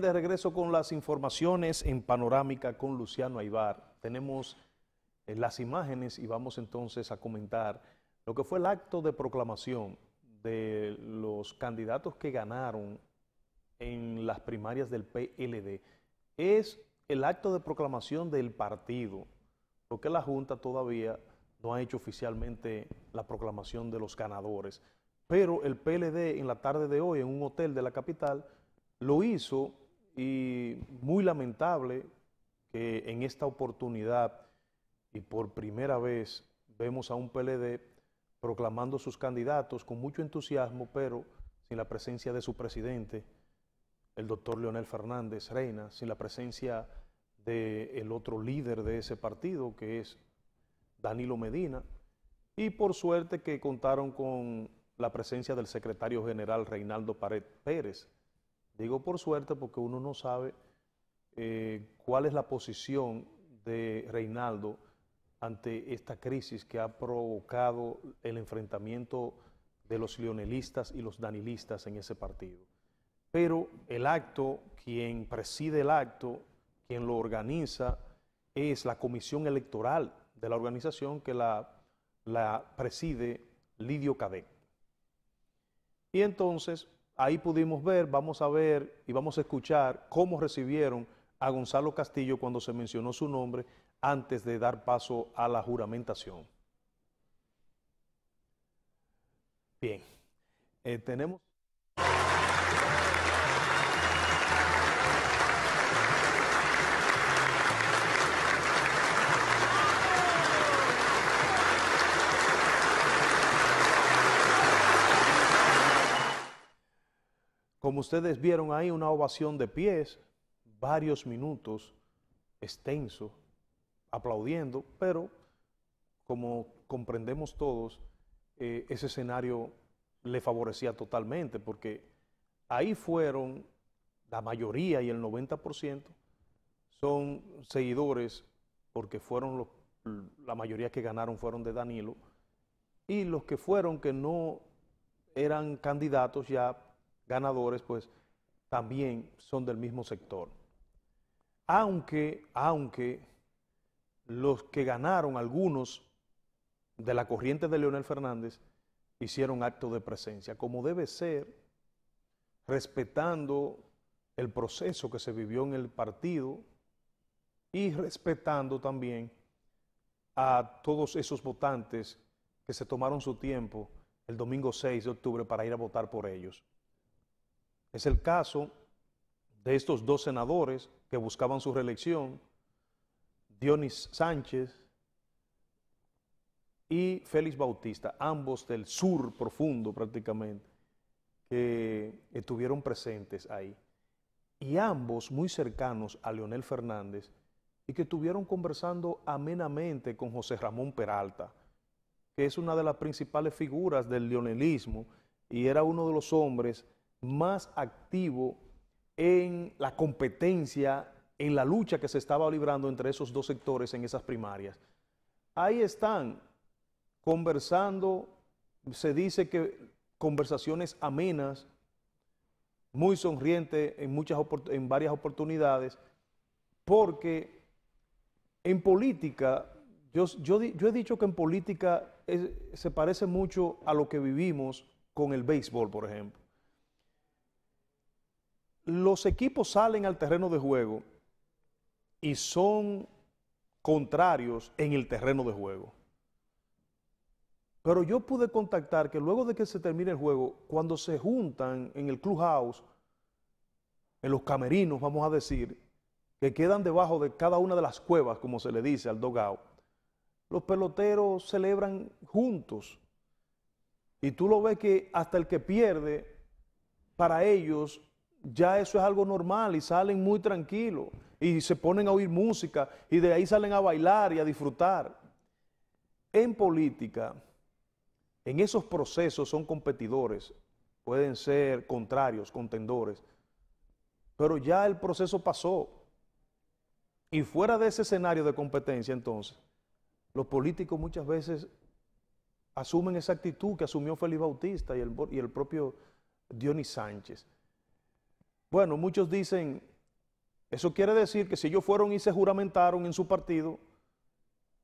de regreso con las informaciones en panorámica con Luciano Aibar. Tenemos eh, las imágenes y vamos entonces a comentar lo que fue el acto de proclamación de los candidatos que ganaron en las primarias del PLD. Es el acto de proclamación del partido, porque la Junta todavía no ha hecho oficialmente la proclamación de los ganadores. Pero el PLD en la tarde de hoy en un hotel de la capital lo hizo y muy lamentable que en esta oportunidad y por primera vez vemos a un PLD proclamando sus candidatos con mucho entusiasmo, pero sin la presencia de su presidente, el doctor Leonel Fernández Reina, sin la presencia del otro líder de ese partido, que es Danilo Medina, y por suerte que contaron con la presencia del secretario general Reinaldo Pared Pérez, Digo por suerte porque uno no sabe eh, cuál es la posición de Reinaldo ante esta crisis que ha provocado el enfrentamiento de los leonelistas y los danilistas en ese partido. Pero el acto, quien preside el acto, quien lo organiza, es la comisión electoral de la organización que la, la preside Lidio Cadet. Y entonces ahí pudimos ver, vamos a ver y vamos a escuchar cómo recibieron a Gonzalo Castillo cuando se mencionó su nombre antes de dar paso a la juramentación. Bien, eh, tenemos... como ustedes vieron ahí, una ovación de pies, varios minutos, extenso, aplaudiendo, pero como comprendemos todos, eh, ese escenario le favorecía totalmente, porque ahí fueron la mayoría y el 90% son seguidores, porque fueron la mayoría que ganaron fueron de Danilo, y los que fueron que no eran candidatos ya ganadores, pues también son del mismo sector. Aunque, aunque los que ganaron, algunos de la corriente de Leonel Fernández, hicieron acto de presencia, como debe ser, respetando el proceso que se vivió en el partido y respetando también a todos esos votantes que se tomaron su tiempo el domingo 6 de octubre para ir a votar por ellos. Es el caso de estos dos senadores que buscaban su reelección, Dionis Sánchez y Félix Bautista, ambos del sur profundo prácticamente, que estuvieron presentes ahí. Y ambos muy cercanos a Leonel Fernández y que estuvieron conversando amenamente con José Ramón Peralta, que es una de las principales figuras del leonelismo y era uno de los hombres más activo en la competencia, en la lucha que se estaba librando entre esos dos sectores en esas primarias. Ahí están conversando, se dice que conversaciones amenas, muy sonriente en, muchas, en varias oportunidades, porque en política, yo, yo, he dicho que en política se parece mucho a lo que vivimos con el béisbol, por ejemplo los equipos salen al terreno de juego y son contrarios en el terreno de juego. Pero yo pude contactar que luego de que se termine el juego, cuando se juntan en el clubhouse, en los camerinos, vamos a decir, que quedan debajo de cada una de las cuevas, como se le dice al Dogao, los peloteros celebran juntos. Y tú lo ves que hasta el que pierde, para ellos ya eso es algo normal y salen muy tranquilos y se ponen a oír música y de ahí salen a bailar y a disfrutar. En política, en esos procesos son competidores, pueden ser contrarios, contendores, pero ya el proceso pasó. Y fuera de ese escenario de competencia, entonces, los políticos muchas veces asumen esa actitud que asumió Félix Bautista y el, y el propio Dionis Sánchez. Bueno, muchos dicen, eso quiere decir que si ellos fueron y se juramentaron en su partido,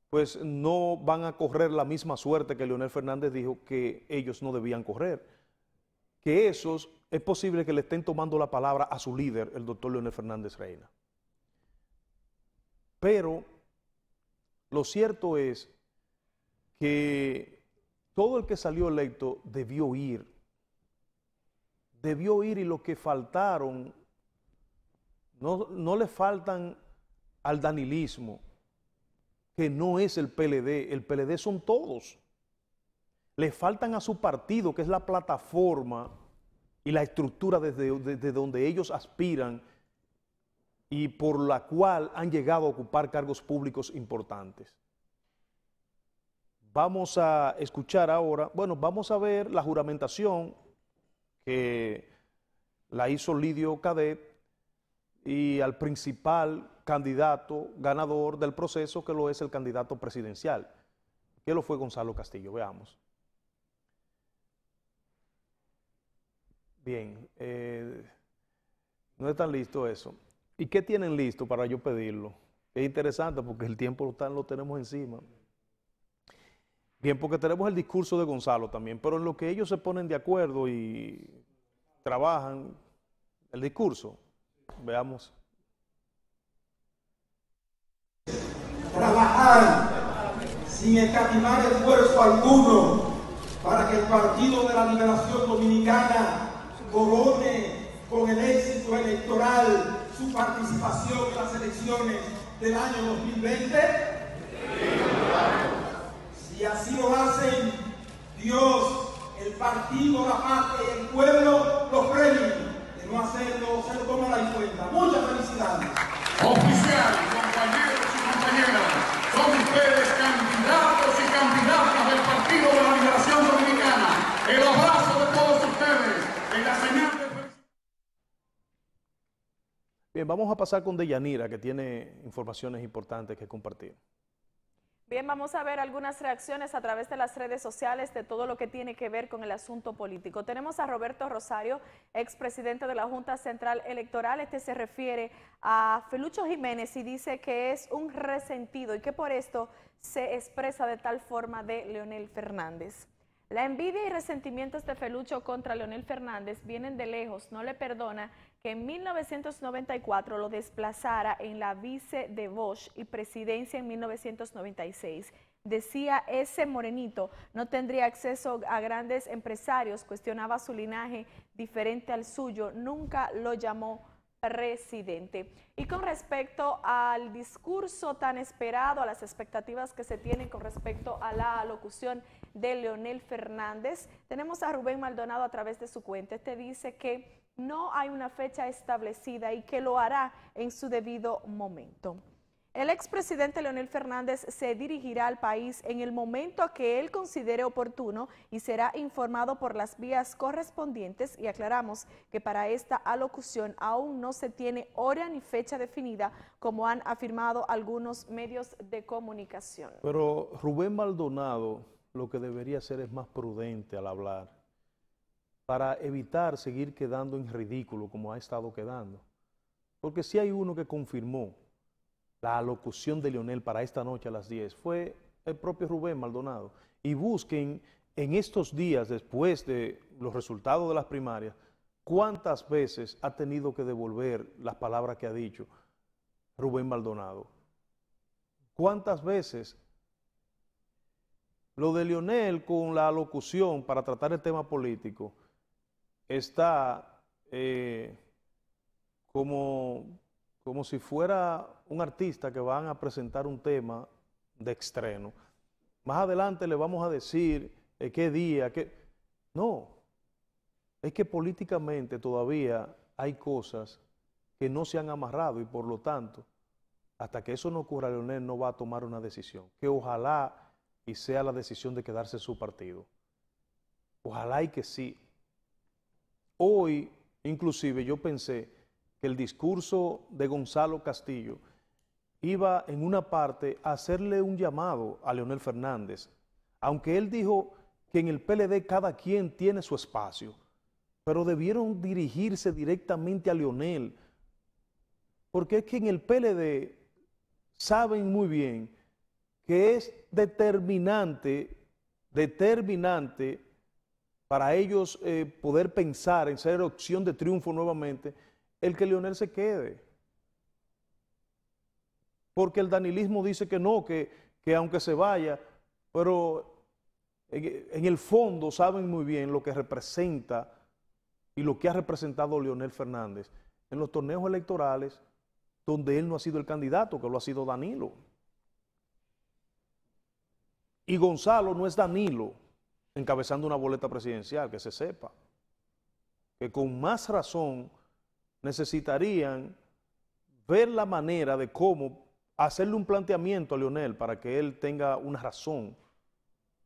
pues no van a correr la misma suerte que Leonel Fernández dijo que ellos no debían correr. Que esos es posible que le estén tomando la palabra a su líder, el doctor Leonel Fernández Reina. Pero lo cierto es que todo el que salió electo debió ir debió ir y lo que faltaron no, le faltan al danilismo, que no es el PLD, el PLD son todos. Le faltan a su partido, que es la plataforma y la estructura desde, desde donde ellos aspiran y por la cual han llegado a ocupar cargos públicos importantes. Vamos a escuchar ahora, bueno, vamos a ver la juramentación que la hizo Lidio Cadet y al principal candidato ganador del proceso, que lo es el candidato presidencial, que lo fue Gonzalo Castillo. Veamos. Bien, eh, no tan listo eso. ¿Y qué tienen listo para yo pedirlo? Es interesante porque el tiempo lo, lo tenemos encima. Bien, porque tenemos el discurso de Gonzalo también, pero en lo que ellos se ponen de acuerdo y trabajan, el discurso, veamos. Trabajar sin escatimar esfuerzo alguno para que el Partido de la Liberación Dominicana corone con el éxito electoral su participación en las elecciones del año 2020 partido, la parte y el pueblo los premios, De no hacerlo, se lo toma la cuenta. Muchas felicidades. Oficial, compañeros y compañeras, son ustedes candidatos y candidatas del Partido de la Liberación Dominicana. El abrazo de todos ustedes en la señal de Bien, vamos a pasar con Deyanira, que tiene informaciones importantes que compartir. Bien, vamos a ver algunas reacciones a través de las redes sociales de todo lo que tiene que ver con el asunto político. Tenemos a Roberto Rosario, expresidente de la Junta Central Electoral. Este se refiere a Felucho Jiménez y dice que es un resentido y que por esto se expresa de tal forma de Leonel Fernández. La envidia y resentimientos de Felucho contra Leonel Fernández vienen de lejos, no le perdona en 1994 lo desplazara en la vice de Bosch y presidencia en 1996. Decía ese morenito no tendría acceso a grandes empresarios, cuestionaba su linaje diferente al suyo, nunca lo llamó presidente. Y con respecto al discurso tan esperado, a las expectativas que se tienen con respecto a la locución de Leonel Fernández. Tenemos a Rubén Maldonado a través de su cuenta. Este dice que no hay una fecha establecida y que lo hará en su debido momento. El expresidente Leonel Fernández se dirigirá al país en el momento que él considere oportuno y será informado por las vías correspondientes y aclaramos que para esta alocución aún no se tiene hora ni fecha definida como han afirmado algunos medios de comunicación. Pero Rubén Maldonado lo que debería ser es más prudente al hablar, para evitar seguir quedando en ridículo como ha estado quedando. Porque si hay uno que confirmó la locución de Lionel para esta noche a las 10, fue el propio Rubén Maldonado. Y busquen en estos días, después de los resultados de las primarias, cuántas veces ha tenido que devolver las palabras que ha dicho Rubén Maldonado. ¿Cuántas veces lo de Lionel con la locución para tratar el tema político está eh, como, como si fuera un artista que van a presentar un tema de estreno. Más adelante le vamos a decir eh, qué día, qué... No, es que políticamente todavía hay cosas que no se han amarrado y por lo tanto, hasta que eso no ocurra, Leonel no va a tomar una decisión. Que ojalá y sea la decisión de quedarse su partido. Ojalá y que sí. Hoy, inclusive, yo pensé que el discurso de Gonzalo Castillo iba en una parte a hacerle un llamado a Leonel Fernández, aunque él dijo que en el PLD cada quien tiene su espacio, pero debieron dirigirse directamente a Leonel, porque es que en el PLD saben muy bien que es determinante, determinante para ellos eh, poder pensar en ser opción de triunfo nuevamente, el que Leonel se quede. Porque el danilismo dice que no, que, que aunque se vaya, pero en, en el fondo saben muy bien lo que representa y lo que ha representado Leonel Fernández en los torneos electorales donde él no ha sido el candidato, que lo ha sido Danilo. Y Gonzalo no es Danilo encabezando una boleta presidencial, que se sepa. Que con más razón necesitarían ver la manera de cómo hacerle un planteamiento a Leonel para que él tenga una razón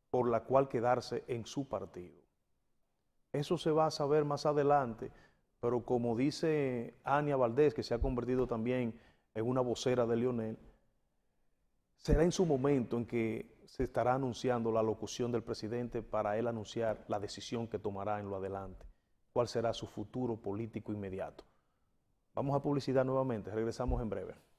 por la cual quedarse en su partido. Eso se va a saber más adelante, pero como dice Ania Valdés, que se ha convertido también en una vocera de Leonel, será en su momento en que se estará anunciando la locución del presidente para él anunciar la decisión que tomará en lo adelante, cuál será su futuro político inmediato. Vamos a publicidad nuevamente, regresamos en breve.